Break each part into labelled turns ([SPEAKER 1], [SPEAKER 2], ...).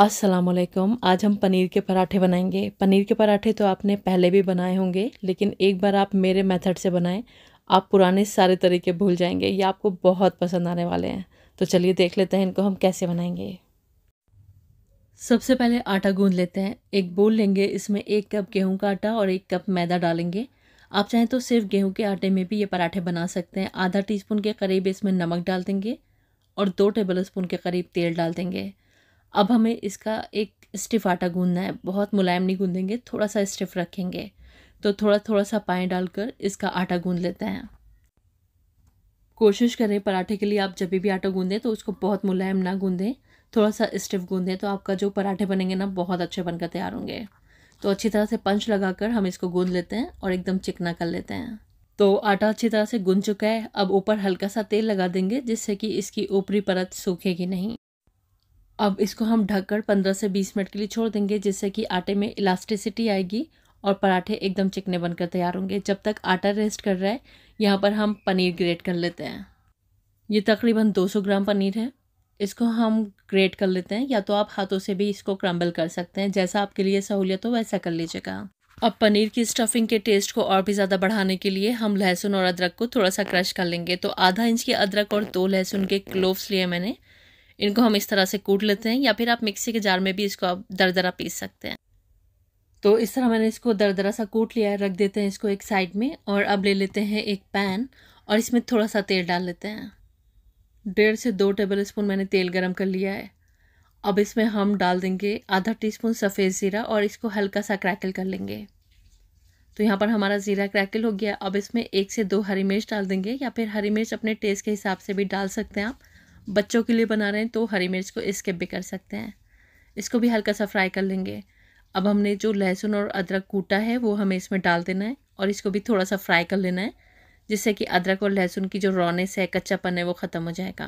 [SPEAKER 1] असलकुम आज हम पनीर के पराठे बनाएंगे पनीर के पराठे तो आपने पहले भी बनाए होंगे लेकिन एक बार आप मेरे मेथड से बनाएं आप पुराने सारे तरीके भूल जाएंगे ये आपको बहुत पसंद आने वाले हैं तो चलिए देख लेते हैं इनको हम कैसे बनाएंगे सबसे पहले आटा गूंद लेते हैं एक बोल लेंगे इसमें एक कप गेहूँ का आटा और एक कप मैदा डालेंगे आप चाहें तो सिर्फ गेहूँ के आटे में भी ये पराठे बना सकते हैं आधा स्पून के करीब इसमें नमक डाल देंगे और दो टेबल स्पून के करीब तेल डाल देंगे अब हमें इसका एक स्टिफ आटा गूंदना है बहुत मुलायम नहीं गूंदेंगे थोड़ा सा स्टिफ रखेंगे तो थोड़ा थोड़ा सा पानी डालकर इसका आटा गूंद लेते हैं कोशिश करें पराठे के लिए आप जब भी आटा गूंदें तो उसको बहुत मुलायम ना गूंदें थोड़ा सा स्टिफ गूंदें तो आपका जो पराठे बनेंगे ना बहुत अच्छे बनकर तैयार होंगे तो अच्छी तरह से पंच लगाकर हम इसको गूंद लेते हैं और एकदम चिकना कर लेते हैं तो आटा अच्छी तरह से गूंद चुका है अब ऊपर हल्का सा तेल लगा देंगे जिससे कि इसकी ऊपरी परत सूखेगी नहीं अब इसको हम ढककर 15 से 20 मिनट के लिए छोड़ देंगे जिससे कि आटे में इलास्टिसिटी आएगी और पराठे एकदम चिकने बनकर तैयार होंगे जब तक आटा रेस्ट कर रहा है यहाँ पर हम पनीर ग्रेट कर लेते हैं ये तकरीबन 200 ग्राम पनीर है इसको हम ग्रेट कर लेते हैं या तो आप हाथों से भी इसको क्रम्बल कर सकते हैं जैसा आपके लिए सहूलियत हो वैसा कर लीजिएगा अब पनीर की स्टफिंग के टेस्ट को और भी ज़्यादा बढ़ाने के लिए हम लहसुन और अदरक को थोड़ा सा क्रश कर लेंगे तो आधा इंच के अदरक और दो लहसुन के क्लोव्स लिए मैंने इनको हम इस तरह से कूट लेते हैं या फिर आप मिक्सी के जार में भी इसको आप दर दरा पीस सकते हैं तो इस तरह मैंने इसको दर दरा सा कूट लिया है रख देते हैं इसको एक साइड में और अब ले लेते हैं एक पैन और इसमें थोड़ा सा तेल डाल लेते हैं डेढ़ से दो टेबल स्पून मैंने तेल गरम कर लिया है अब इसमें हम डाल देंगे आधा टीस्पून सफ़ेद ज़ीरा और इसको हल्का सा क्रैकल कर लेंगे तो यहाँ पर हमारा ज़ीरा क्रैकल हो गया अब इसमें एक से दो हरी मिर्च डाल देंगे या फिर हरी मिर्च अपने टेस्ट के हिसाब से भी डाल सकते हैं आप बच्चों के लिए बना रहे हैं तो हरी मिर्च को स्किप भी कर सकते हैं इसको भी हल्का सा फ्राई कर लेंगे अब हमने जो लहसुन और अदरक कूटा है वो हमें इसमें डाल देना है और इसको भी थोड़ा सा फ्राई कर लेना है जिससे कि अदरक और लहसुन की जो रॉनेस है कच्चापन है वो ख़त्म हो जाएगा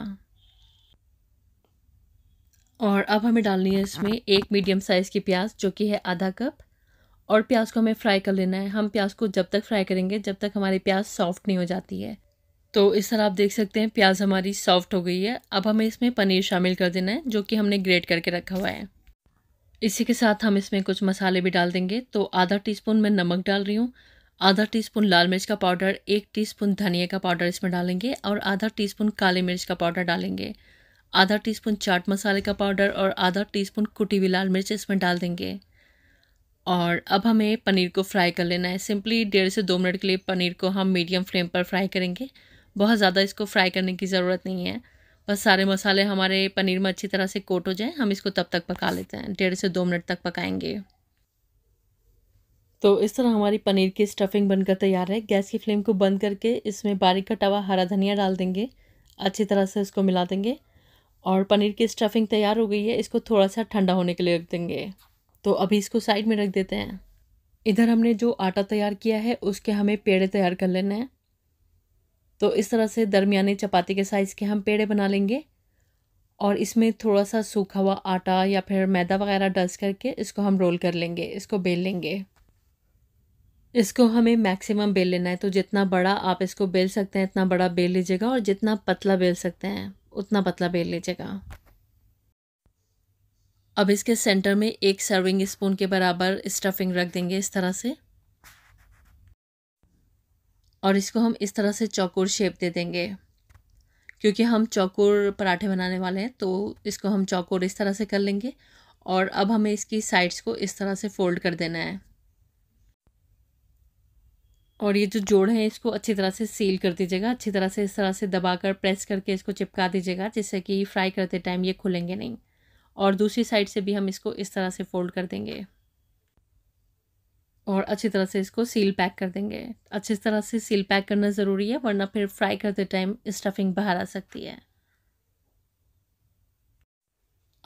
[SPEAKER 1] और अब हमें डालनी है इसमें एक मीडियम साइज़ की प्याज जो कि है आधा कप और प्याज को हमें फ्राई कर लेना है हम प्याज को जब तक फ्राई करेंगे जब तक हमारी प्याज सॉफ्ट नहीं हो जाती है तो इस तरह आप देख सकते हैं प्याज हमारी सॉफ्ट हो गई है अब हमें इसमें पनीर शामिल कर देना है जो कि हमने ग्रेट करके रखा हुआ है इसी के साथ हम इसमें कुछ मसाले भी डाल देंगे तो आधा स्पून मैं नमक डाल रही हूँ आधा टीस्पून लाल मिर्च का पाउडर एक टीस्पून धनिया का पाउडर इसमें डालेंगे और आधा टीस्पून काली मिर्च का पाउडर डालेंगे आधा टीस्पून चाट मसाले का पाउडर और आधा टीस्पून कुटी हुई लाल मिर्च इसमें डाल देंगे और अब हमें पनीर को फ्राई कर लेना है सिंपली डेढ़ से दो मिनट के लिए पनीर को हम मीडियम फ्लेम पर फ्राई करेंगे बहुत ज़्यादा इसको फ्राई करने की ज़रूरत नहीं है बस सारे मसाले हमारे पनीर में अच्छी तरह से कोट हो जाए हम इसको तब तक पका लेते हैं डेढ़ से दो मिनट तक पकाएंगे तो इस तरह हमारी पनीर की स्टफिंग बनकर तैयार है गैस की फ्लेम को बंद करके इसमें बारीक कटा हुआ हरा धनिया डाल देंगे अच्छी तरह से इसको मिला देंगे और पनीर की स्टफिंग तैयार हो गई है इसको थोड़ा सा ठंडा होने के लिए रख देंगे तो अभी इसको साइड में रख देते हैं इधर हमने जो आटा तैयार किया है उसके हमें पेड़े तैयार कर लेने हैं तो इस तरह से दरमियाने चपाती के साइज़ के हम पेड़े बना लेंगे और इसमें थोड़ा सा सूखा हुआ आटा या फिर मैदा वगैरह डस्ट करके इसको हम रोल कर लेंगे इसको बेल लेंगे इसको हमें मैक्सिमम बेल लेना है तो जितना बड़ा आप इसको बेल सकते हैं इतना बड़ा बेल लीजिएगा और जितना पतला बेल सकते हैं उतना पतला बेल लीजिएगा अब इसके सेंटर में एक सर्विंग स्पून के बराबर स्टफिंग रख देंगे इस तरह से और इसको हम इस तरह से चौकोर शेप दे देंगे क्योंकि हम चौकोर पराठे बनाने वाले हैं तो इसको हम चौकोर इस तरह से कर लेंगे और अब हमें इसकी साइड्स को इस तरह से फोल्ड कर देना है और ये जो जोड़ है इसको अच्छी तरह से सील कर दीजिएगा अच्छी तरह से इस तरह से दबाकर प्रेस करके इसको चिपका दीजिएगा जिससे कि फ्राई करते टाइम ये खुलेंगे नहीं और दूसरी साइड से भी हम इसको इस तरह से फोल्ड कर देंगे और अच्छी तरह से इसको सील पैक कर देंगे अच्छी तरह से सील पैक करना ज़रूरी है वरना फिर फ्राई करते टाइम स्टफिंग बाहर आ सकती है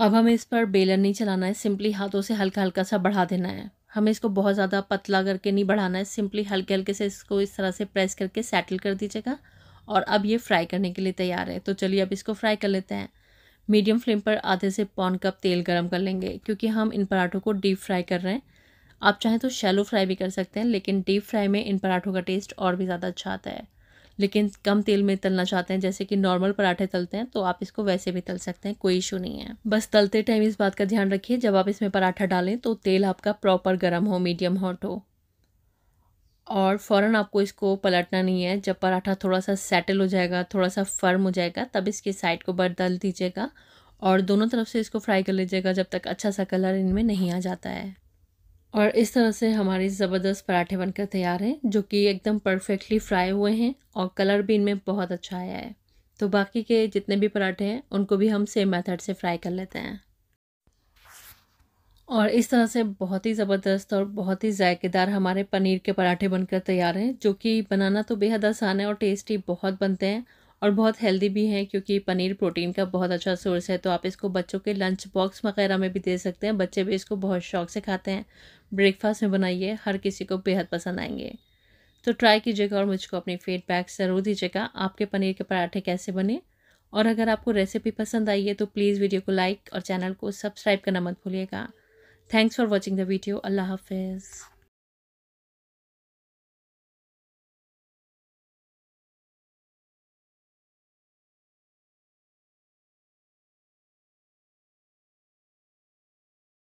[SPEAKER 1] अब हमें इस पर बेलन नहीं चलाना है सिंपली हाथों से हल्का हल्का सा बढ़ा देना है हमें इसको बहुत ज़्यादा पतला करके नहीं बढ़ाना है सिंपली हल्के हल्के से इसको इस तरह से प्रेस करके सेटल कर दीजिएगा और अब ये फ्राई करने के लिए तैयार है तो चलिए अब इसको फ्राई कर लेते हैं मीडियम फ्लेम पर आधे से पौन कप तेल गरम कर लेंगे क्योंकि हम इन पराठों को डीप फ्राई कर रहे हैं आप चाहें तो शैलो फ्राई भी कर सकते हैं लेकिन डीप फ्राई में इन पराठों का टेस्ट और भी ज़्यादा अच्छा आता है लेकिन कम तेल में तलना चाहते हैं जैसे कि नॉर्मल पराठे तलते हैं तो आप इसको वैसे भी तल सकते हैं कोई इशू नहीं है बस तलते टाइम इस बात का ध्यान रखिए जब आप इसमें पराठा डालें तो तेल आपका प्रॉपर गर्म हो मीडियम हॉट हो और फ़ौरन आपको इसको पलटना नहीं है जब पराठा थोड़ा सा सेटल हो जाएगा थोड़ा सा फर्म हो जाएगा तब इसके साइड को बदल दीजिएगा और दोनों तरफ से इसको फ्राई कर लीजिएगा जब तक अच्छा सा कलर इनमें नहीं आ जाता है और इस तरह से हमारे ज़बरदस्त पराठे बनकर तैयार हैं जो कि एकदम परफेक्टली फ्राई हुए हैं और कलर भी इनमें बहुत अच्छा आया है तो बाकी के जितने भी पराठे हैं उनको भी हम सेम मेथड से फ्राई कर लेते हैं और इस तरह से बहुत ही ज़बरदस्त और बहुत ही जायकेदार हमारे पनीर के पराठे बनकर तैयार हैं जो कि बनाना तो बेहद आसान है और टेस्टी बहुत बनते हैं और बहुत हेल्दी भी है क्योंकि पनीर प्रोटीन का बहुत अच्छा सोर्स है तो आप इसको बच्चों के लंच बॉक्स वगैरह में भी दे सकते हैं बच्चे भी इसको बहुत शौक से खाते हैं ब्रेकफास्ट में बनाइए हर किसी को बेहद पसंद आएंगे तो ट्राई कीजिएगा और मुझको अपनी फीडबैक ज़रूर दीजिएगा आपके पनीर के पराठे कैसे बने और अगर आपको रेसिपी पसंद आई है तो प्लीज़ वीडियो को लाइक और चैनल को सब्सक्राइब करना मत भूलिएगा thanks for watching the video अल्लाह हाफिज़